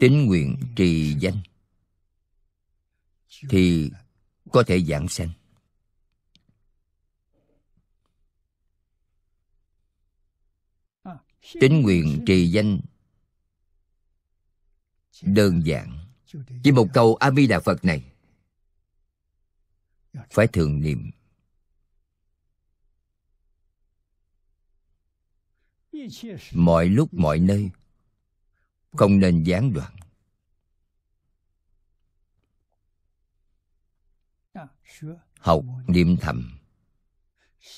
tính nguyện trì danh thì có thể giảng sanh tính nguyện trì danh đơn giản chỉ một câu a di đà phật này phải thường niệm mọi lúc mọi nơi không nên gián đoạn. Học niệm thầm,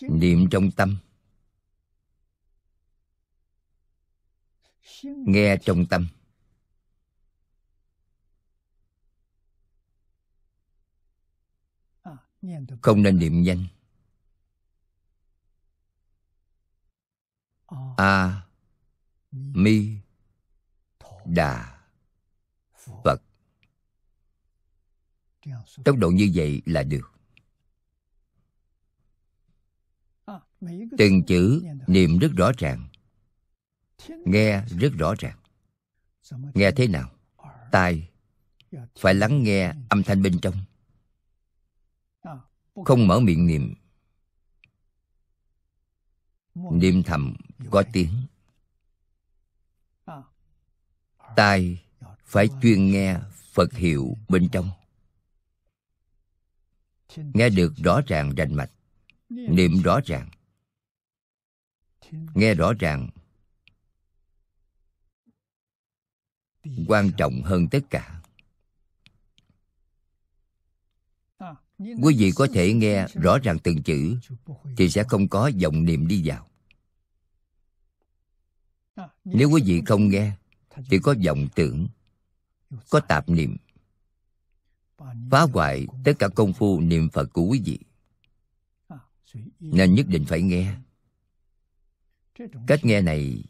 niệm trong tâm, nghe trong tâm. Không nên niệm nhanh. A à, mi đà phật tốc độ như vậy là được từng chữ niệm rất rõ ràng nghe rất rõ ràng nghe thế nào tai phải lắng nghe âm thanh bên trong không mở miệng niệm niệm thầm có tiếng tai phải chuyên nghe phật hiệu bên trong nghe được rõ ràng rành mạch niệm rõ ràng nghe rõ ràng quan trọng hơn tất cả quý vị có thể nghe rõ ràng từng chữ thì sẽ không có dòng niệm đi vào nếu quý vị không nghe thì có vọng tưởng có tạp niệm phá hoại tất cả công phu niệm phật của quý vị nên nhất định phải nghe cách nghe này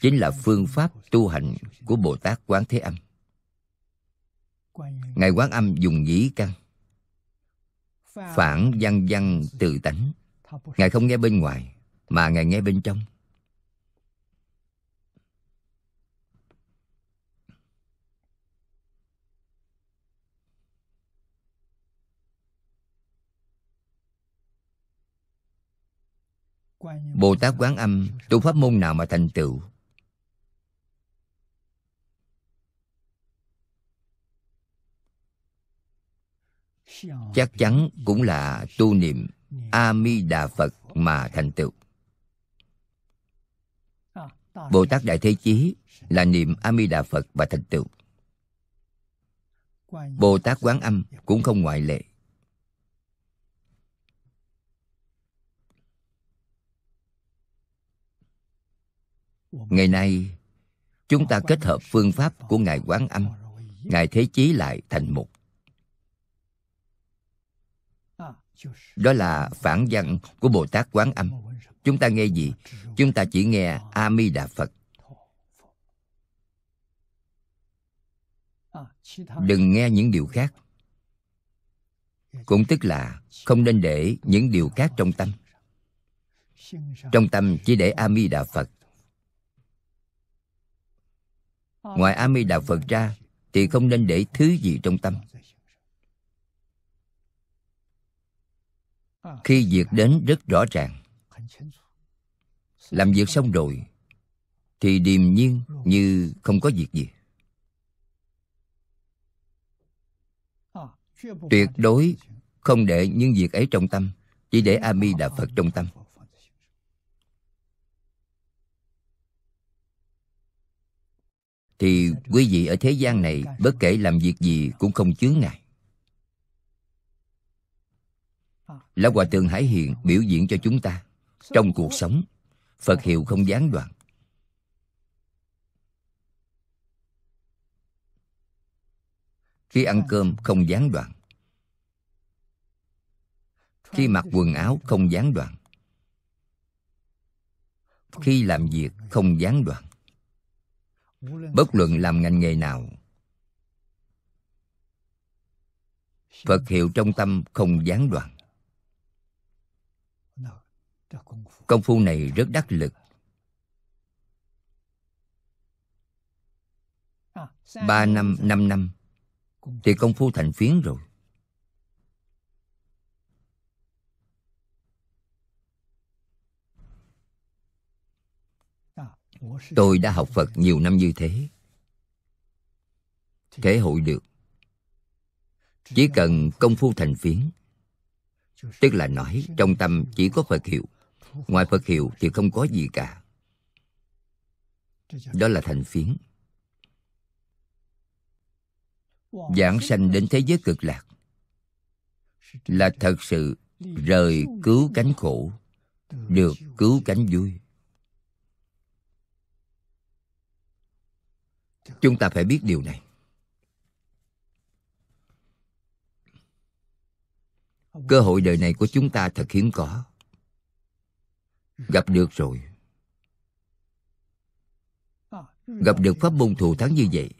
chính là phương pháp tu hành của bồ tát quán thế âm ngài quán âm dùng nhĩ căn phản văn văn tự tánh ngài không nghe bên ngoài mà ngài nghe bên trong Bồ Tát Quán Âm tu pháp môn nào mà thành tựu Chắc chắn cũng là tu niệm A Di Đà Phật mà thành tựu. Bồ Tát Đại Thế Chí là niệm A Di Đà Phật và thành tựu. Bồ Tát Quán Âm cũng không ngoại lệ. ngày nay chúng ta kết hợp phương pháp của ngài quán âm ngài thế chí lại thành một đó là phản văn của bồ tát quán âm chúng ta nghe gì chúng ta chỉ nghe a mi đà phật đừng nghe những điều khác cũng tức là không nên để những điều khác trong tâm trong tâm chỉ để a mi đà phật Ngoài A Di Đà Phật ra thì không nên để thứ gì trong tâm. Khi việc đến rất rõ ràng, làm việc xong rồi thì điềm nhiên như không có việc gì. Tuyệt đối không để những việc ấy trong tâm, chỉ để A Di Đà Phật trong tâm. thì quý vị ở thế gian này bất kể làm việc gì cũng không chướng ngại lão hòa thượng hải hiền biểu diễn cho chúng ta trong cuộc sống phật hiệu không gián đoạn khi ăn cơm không gián đoạn khi mặc quần áo không gián đoạn khi làm việc không gián đoạn bất luận làm ngành nghề nào phật hiệu trong tâm không gián đoạn công phu này rất đắc lực ba năm năm năm thì công phu thành phiến rồi Tôi đã học Phật nhiều năm như thế Thể hội được Chỉ cần công phu thành phiến Tức là nói trong tâm chỉ có Phật hiệu Ngoài Phật hiệu thì không có gì cả Đó là thành phiến Giảng sanh đến thế giới cực lạc Là thật sự rời cứu cánh khổ Được cứu cánh vui Chúng ta phải biết điều này. Cơ hội đời này của chúng ta thật hiếm có. Gặp được rồi. Gặp được pháp môn thù thắng như vậy.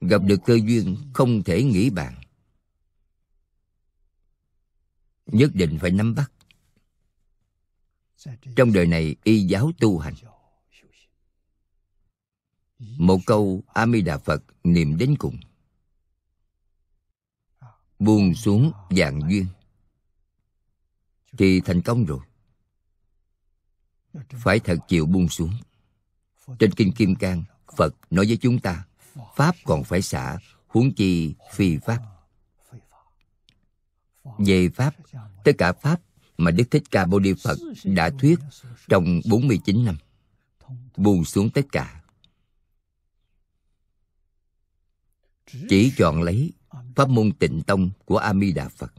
Gặp được cơ duyên không thể nghĩ bàn. Nhất định phải nắm bắt trong đời này y giáo tu hành một câu a di đà phật niệm đến cùng buông xuống dạng duyên thì thành công rồi phải thật chịu buông xuống trên kinh kim cang phật nói với chúng ta pháp còn phải xả huống chi phi pháp về pháp tất cả pháp mà Đức Thích Ca Mâu Ni Phật đã thuyết trong 49 năm, buông xuống tất cả. Chỉ chọn lấy pháp môn tịnh tông của A Di Đà Phật.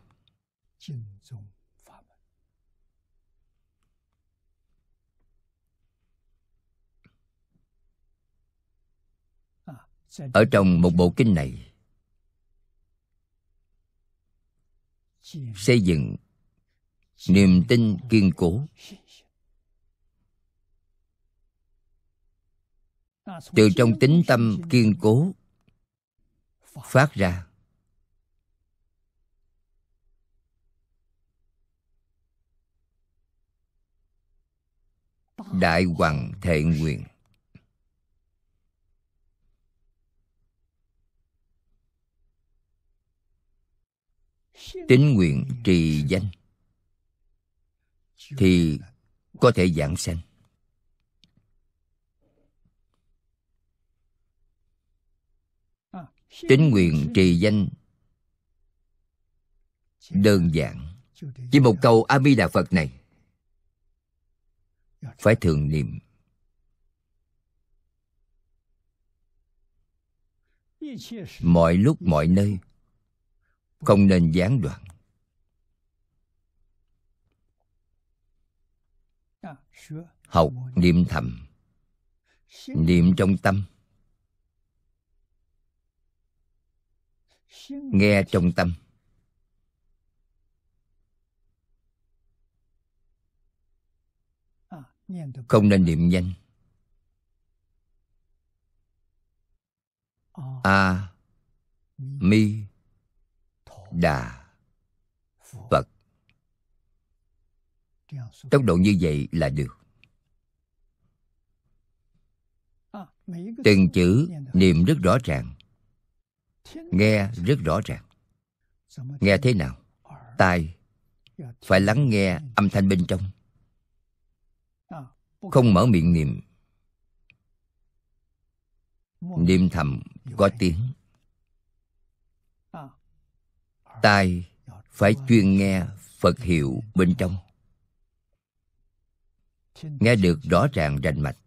Ở trong một bộ kinh này xây dựng niềm tin kiên cố từ trong tính tâm kiên cố phát ra đại hoàng thệ nguyện tính nguyện trì danh thì có thể giảng sanh tính nguyện trì danh đơn giản chỉ một câu a di đà phật này phải thường niệm mọi lúc mọi nơi không nên gián đoạn học niệm thầm niệm trong tâm nghe trong tâm không nên niệm nhanh a à, mi đà phật tốc độ như vậy là được từng chữ niệm rất rõ ràng nghe rất rõ ràng nghe thế nào tai phải lắng nghe âm thanh bên trong không mở miệng niệm niệm thầm có tiếng tai phải chuyên nghe phật hiệu bên trong nghe được rõ ràng rành mạch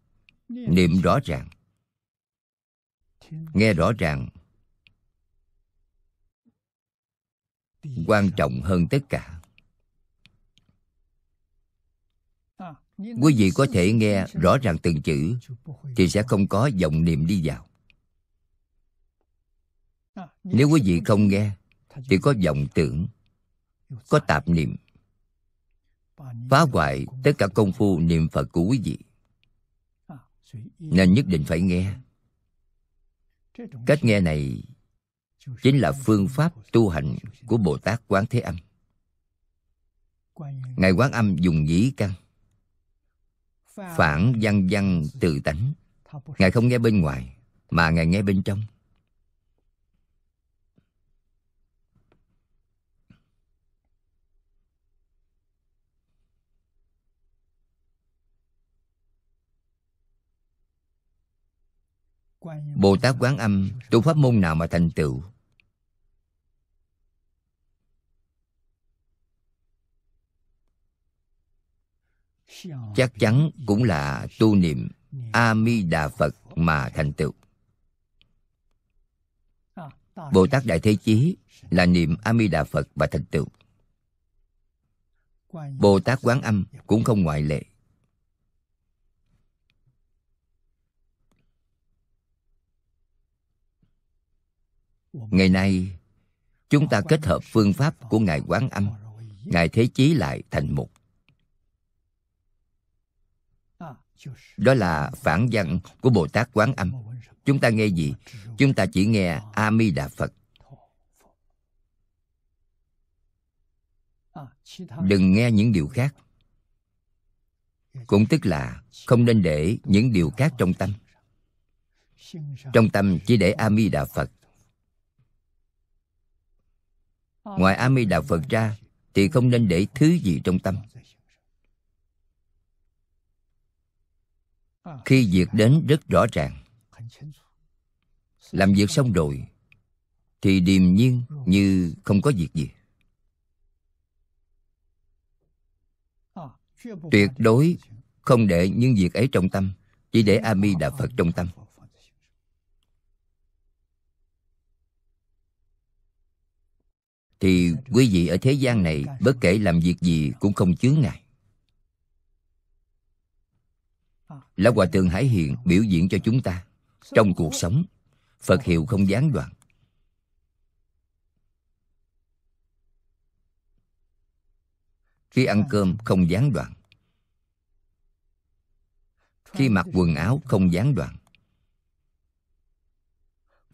niệm rõ ràng nghe rõ ràng quan trọng hơn tất cả quý vị có thể nghe rõ ràng từng chữ thì sẽ không có dòng niệm đi vào nếu quý vị không nghe thì có vọng tưởng có tạp niệm phá hoại tất cả công phu niệm phật của quý vị nên nhất định phải nghe cách nghe này chính là phương pháp tu hành của bồ tát quán thế âm ngài quán âm dùng dĩ căn phản văn văn từ tánh ngài không nghe bên ngoài mà ngài nghe bên trong Bồ Tát Quán Âm tu pháp môn nào mà thành tựu Chắc chắn cũng là tu niệm A Di Đà Phật mà thành tựu. Bồ Tát Đại Thế Chí là niệm A Di Đà Phật và thành tựu. Bồ Tát Quán Âm cũng không ngoại lệ. ngày nay chúng ta kết hợp phương pháp của ngài quán âm ngài thế chí lại thành một đó là phản văn của bồ tát quán âm chúng ta nghe gì chúng ta chỉ nghe a mi đà phật đừng nghe những điều khác cũng tức là không nên để những điều khác trong tâm trong tâm chỉ để a mi đà phật Ngoài A mi Đà Phật ra thì không nên để thứ gì trong tâm. Khi việc đến rất rõ ràng, làm việc xong rồi thì điềm nhiên như không có việc gì. Tuyệt đối không để những việc ấy trong tâm, chỉ để A mi Đà Phật trong tâm. thì quý vị ở thế gian này bất kể làm việc gì cũng không chướng ngại lão hòa thượng hải hiện biểu diễn cho chúng ta trong cuộc sống phật hiệu không gián đoạn khi ăn cơm không gián đoạn khi mặc quần áo không gián đoạn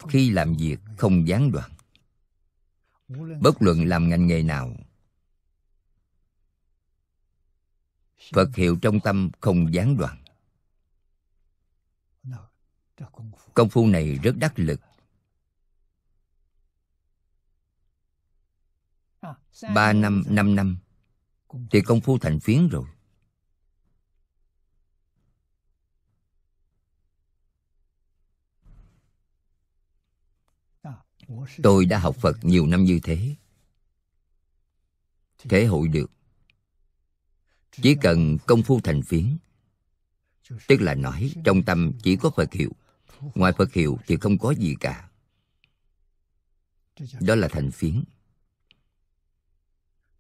khi làm việc không gián đoạn bất luận làm ngành nghề nào phật hiệu trong tâm không gián đoạn công phu này rất đắc lực ba năm năm năm thì công phu thành phiến rồi tôi đã học phật nhiều năm như thế thể hội được chỉ cần công phu thành phiến tức là nói trong tâm chỉ có phật hiệu ngoài phật hiệu thì không có gì cả đó là thành phiến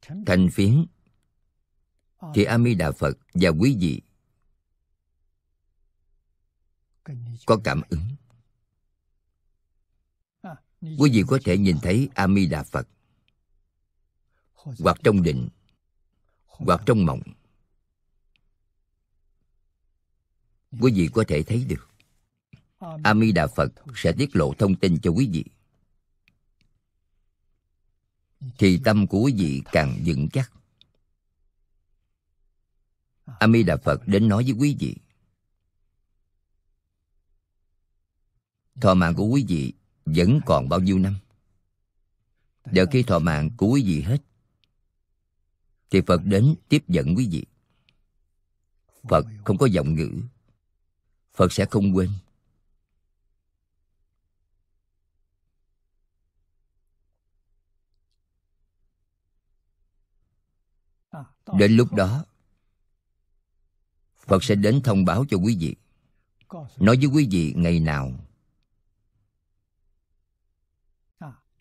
thành phiến thì a di đà phật và quý vị có cảm ứng quý vị có thể nhìn thấy a mi đà phật hoặc trong định hoặc trong mộng quý vị có thể thấy được a mi đà phật sẽ tiết lộ thông tin cho quý vị thì tâm của quý vị càng vững chắc a mi đà phật đến nói với quý vị thọ mạng của quý vị vẫn còn bao nhiêu năm đợi khi thọ mạng của quý vị hết thì phật đến tiếp dẫn quý vị phật không có giọng ngữ phật sẽ không quên đến lúc đó phật sẽ đến thông báo cho quý vị nói với quý vị ngày nào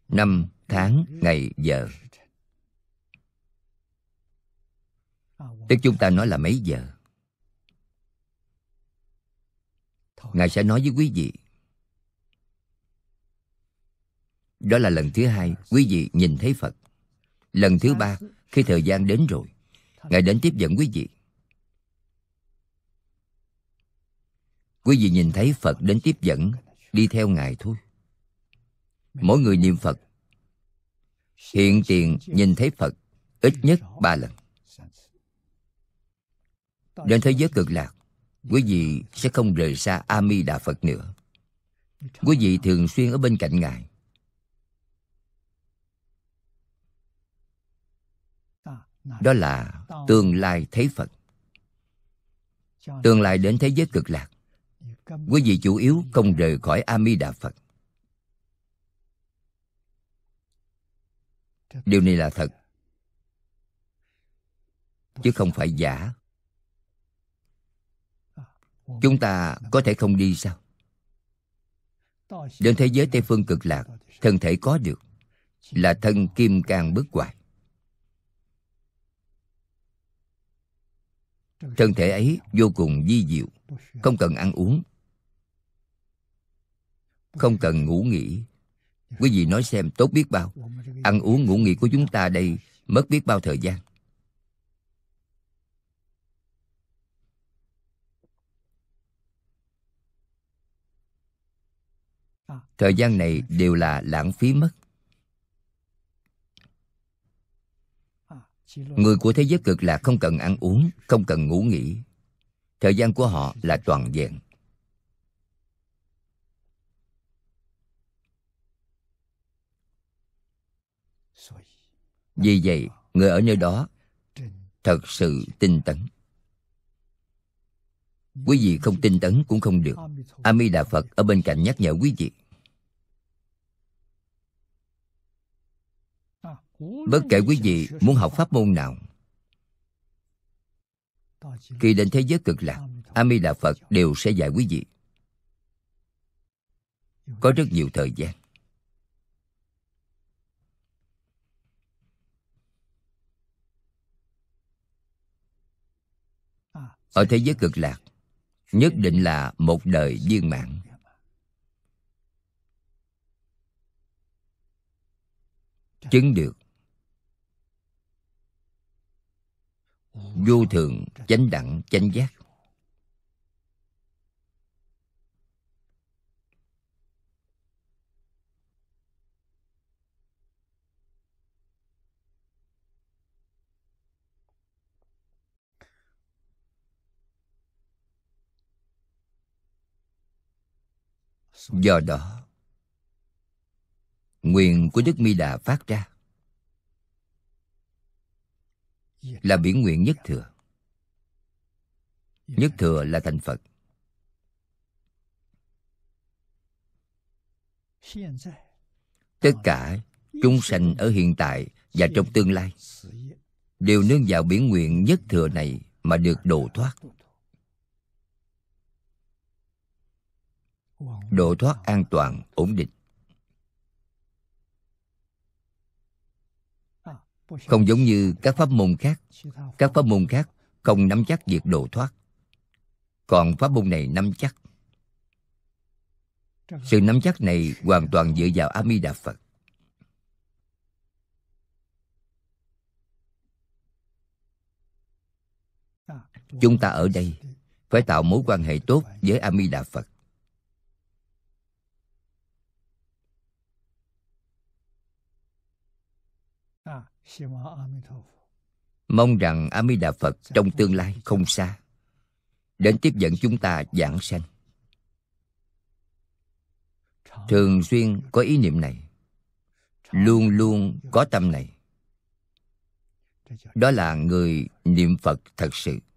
năm, tháng, ngày, giờ. Tức chúng ta nói là mấy giờ. Ngài sẽ nói với quý vị. Đó là lần thứ hai quý vị nhìn thấy Phật. Lần thứ ba, khi thời gian đến rồi, Ngài đến tiếp dẫn quý vị. Quý vị nhìn thấy Phật đến tiếp dẫn, đi theo Ngài thôi mỗi người niệm phật hiện tiền nhìn thấy phật ít nhất ba lần đến thế giới cực lạc quý vị sẽ không rời xa a mi đà phật nữa quý vị thường xuyên ở bên cạnh ngài đó là tương lai thấy phật tương lai đến thế giới cực lạc quý vị chủ yếu không rời khỏi a mi đà phật điều này là thật chứ không phải giả chúng ta có thể không đi sao đến thế giới tây phương cực lạc thân thể có được là thân kim cang bất hoại thân thể ấy vô cùng di diệu không cần ăn uống không cần ngủ nghỉ Quý vị nói xem tốt biết bao Ăn uống ngủ nghỉ của chúng ta đây Mất biết bao thời gian Thời gian này đều là lãng phí mất Người của thế giới cực lạc không cần ăn uống Không cần ngủ nghỉ Thời gian của họ là toàn vẹn Vì vậy, người ở nơi đó thật sự tinh tấn. Quý vị không tinh tấn cũng không được. A Đà Phật ở bên cạnh nhắc nhở quý vị. Bất kể quý vị muốn học pháp môn nào, khi đến thế giới cực lạc, A Đà Phật đều sẽ dạy quý vị. Có rất nhiều thời gian. ở thế giới cực lạc nhất định là một đời viên mãn chứng được vô thường chánh đẳng chánh giác Do đó, nguyện của Đức Mi Đà phát ra là biển nguyện nhất thừa. Nhất thừa là thành Phật. Tất cả chúng sanh ở hiện tại và trong tương lai đều nương vào biển nguyện nhất thừa này mà được độ thoát. độ thoát an toàn ổn định không giống như các pháp môn khác các pháp môn khác không nắm chắc việc độ thoát còn pháp môn này nắm chắc sự nắm chắc này hoàn toàn dựa vào a đà phật chúng ta ở đây phải tạo mối quan hệ tốt với a đà phật Mong rằng A Di Đà Phật dạ, trong tương lai không xa đến tiếp dẫn chúng ta giảng sanh. Thường xuyên có ý niệm này, luôn luôn có tâm này. Đó là người niệm Phật thật sự.